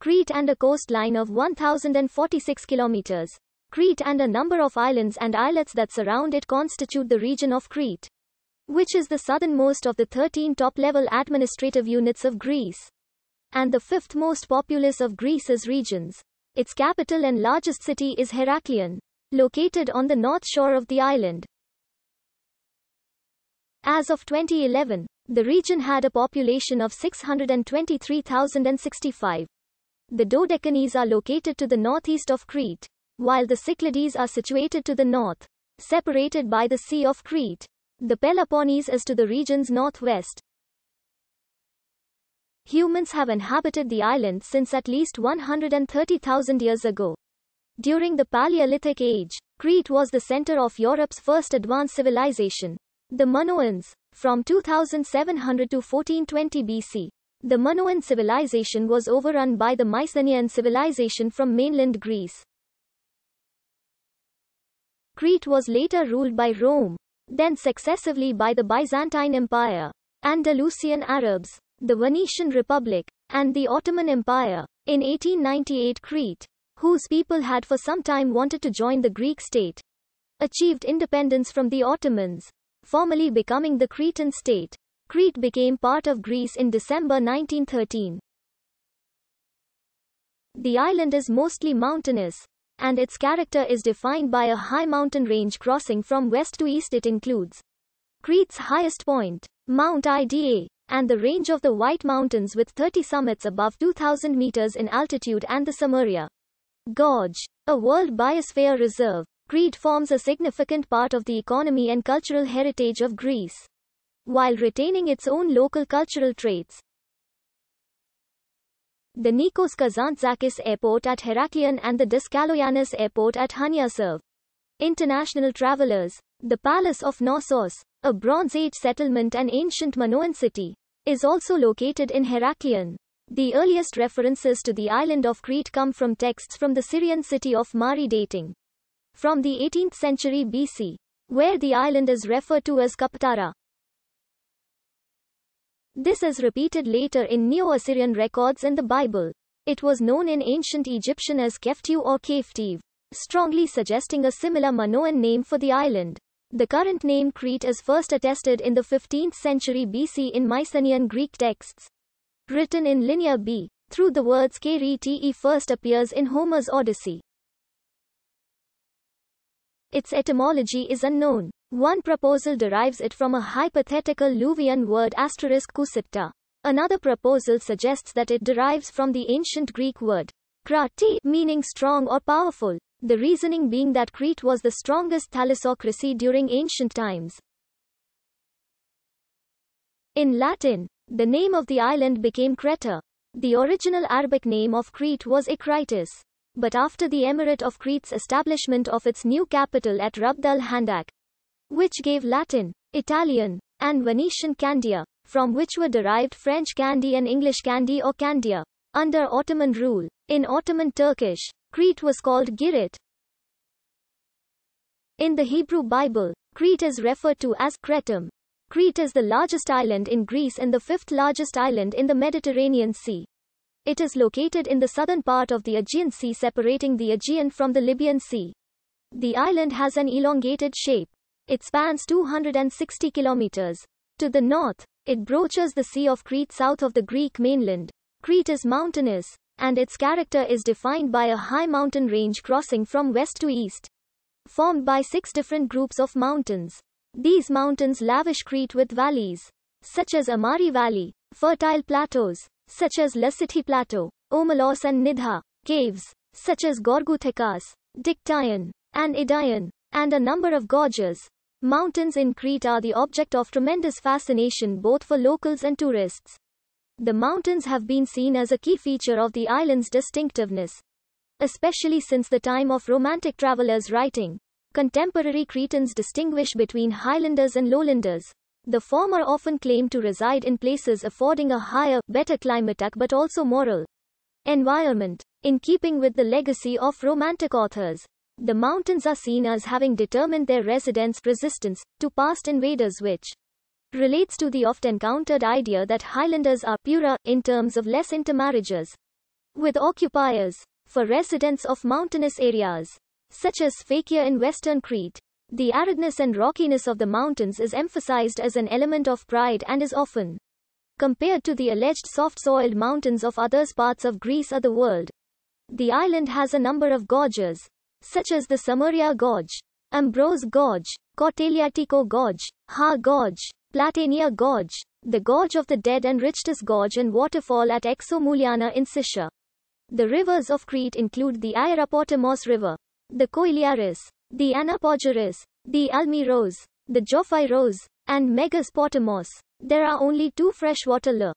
Crete and a coastline of 1,046 kilometers. Crete and a number of islands and islets that surround it constitute the region of Crete, which is the southernmost of the 13 top-level administrative units of Greece, and the fifth most populous of Greece's regions. Its capital and largest city is Heraklion, located on the north shore of the island. As of 2011, the region had a population of 623,065. The Dodecanese are located to the northeast of Crete, while the Cyclades are situated to the north, separated by the Sea of Crete. The Peloponnese is to the region's northwest. Humans have inhabited the island since at least 130,000 years ago. During the Paleolithic Age, Crete was the center of Europe's first advanced civilization. The Minoans, from 2700 to 1420 BC, the Minoan civilization was overrun by the Mycenaean civilization from mainland Greece. Crete was later ruled by Rome, then successively by the Byzantine Empire, Andalusian Arabs, the Venetian Republic, and the Ottoman Empire. In 1898 Crete, whose people had for some time wanted to join the Greek state, achieved independence from the Ottomans, formally becoming the Cretan state. Crete became part of Greece in December 1913. The island is mostly mountainous, and its character is defined by a high mountain range crossing from west to east. It includes Crete's highest point, Mount Ida, and the range of the White Mountains with 30 summits above 2,000 meters in altitude and the Samaria Gorge, a World Biosphere Reserve. Crete forms a significant part of the economy and cultural heritage of Greece while retaining its own local cultural traits. The Nikos Kazantzakis Airport at Heraklion and the Diskaloyanis Airport at Hania serve international travelers. The Palace of Knossos, a Bronze Age settlement and ancient Minoan city, is also located in Heraklion. The earliest references to the island of Crete come from texts from the Syrian city of Mari dating from the 18th century BC, where the island is referred to as Kaptara. This is repeated later in Neo-Assyrian records and the Bible. It was known in ancient Egyptian as Keftu or Keftiv, strongly suggesting a similar Minoan name for the island. The current name Crete is first attested in the 15th century BC in Mycenaean Greek texts. Written in Linear B, through the words Krete first appears in Homer's Odyssey. Its etymology is unknown. One proposal derives it from a hypothetical Luwian word asterisk kusipta. Another proposal suggests that it derives from the ancient Greek word krati, meaning strong or powerful. The reasoning being that Crete was the strongest thalassocracy during ancient times. In Latin, the name of the island became Creta. The original Arabic name of Crete was Ikritis. But after the Emirate of Crete's establishment of its new capital at Rabdal Handak, which gave Latin, Italian, and Venetian candia, from which were derived French candy and English candy or candia. Under Ottoman rule, in Ottoman Turkish, Crete was called Girit. In the Hebrew Bible, Crete is referred to as Cretum. Crete is the largest island in Greece and the fifth largest island in the Mediterranean Sea. It is located in the southern part of the Aegean Sea separating the Aegean from the Libyan Sea. The island has an elongated shape. It spans 260 kilometers. To the north, it broaches the Sea of Crete south of the Greek mainland. Crete is mountainous, and its character is defined by a high mountain range crossing from west to east, formed by six different groups of mountains. These mountains lavish Crete with valleys, such as Amari Valley, fertile plateaus, such as Lesiti Plateau, Omalos and Nidha, caves, such as Gorgouthekas, Dictyon, and Idion, and a number of gorges, Mountains in Crete are the object of tremendous fascination both for locals and tourists. The mountains have been seen as a key feature of the island's distinctiveness, especially since the time of Romantic travelers' writing. Contemporary Cretans distinguish between highlanders and lowlanders. The former often claim to reside in places affording a higher, better climatic but also moral environment, in keeping with the legacy of Romantic authors. The mountains are seen as having determined their residents' resistance to past invaders, which relates to the oft encountered idea that highlanders are purer in terms of less intermarriages with occupiers for residents of mountainous areas such as Fakir in western Crete. The aridness and rockiness of the mountains is emphasized as an element of pride and is often compared to the alleged soft-soiled mountains of other parts of Greece or the world. The island has a number of gorges, such as the Samaria Gorge, Ambrose Gorge, Coteliatico Gorge, Ha Gorge, Platania Gorge, the Gorge of the Dead and Richtus Gorge and waterfall at Exomuliana in Sisha. The rivers of Crete include the Ierapotomos River, the Coeliaris, the Anapogeris, the Almiros, the Jophai Rose, and Megaspotamos. There are only two freshwater